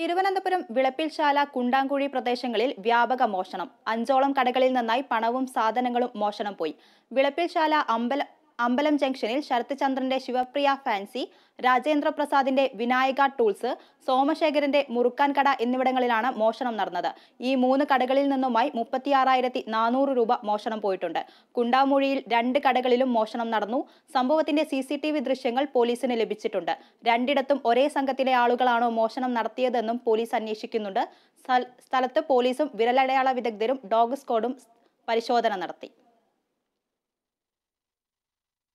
തിരുവനന്തപുരം വിളപ്പിൽശാല കുണ്ടാങ്കുഴി പ്രദേശങ്ങളിൽ വ്യാപക മോഷണം അഞ്ചോളം കടകളിൽ നിന്നായി പണവും സാധനങ്ങളും മോഷണം പോയി വിളപ്പിൽശാല അമ്പല അമ്പലം ജംഗ്ഷനിൽ ശരത്ചന്ദ്രന്റെ ശിവപ്രിയ ഫാൻസി രാജേന്ദ്ര പ്രസാദിന്റെ വിനായക ടൂൾസ് സോമശേഖരന്റെ മുറുക്കാൻ കട എന്നിവിടങ്ങളിലാണ് മോഷണം നടന്നത് ഈ മൂന്ന് കടകളിൽ നിന്നുമായി മുപ്പത്തിയാറായിരത്തി നാനൂറ് രൂപ മോഷണം പോയിട്ടുണ്ട് കുണ്ടാമൂഴിയിൽ രണ്ട് കടകളിലും മോഷണം നടന്നു സംഭവത്തിന്റെ സി സി ടി വി ദൃശ്യങ്ങൾ പോലീസിന് ലഭിച്ചിട്ടുണ്ട് രണ്ടിടത്തും ഒരേ സംഘത്തിലെ ആളുകളാണോ മോഷണം നടത്തിയതെന്നും പോലീസ് അന്വേഷിക്കുന്നുണ്ട് സ്ഥലത്ത് പോലീസും വിരലടയാള വിദഗ്ധരും ഡോഗ് സ്ക്വാഡും പരിശോധന നടത്തി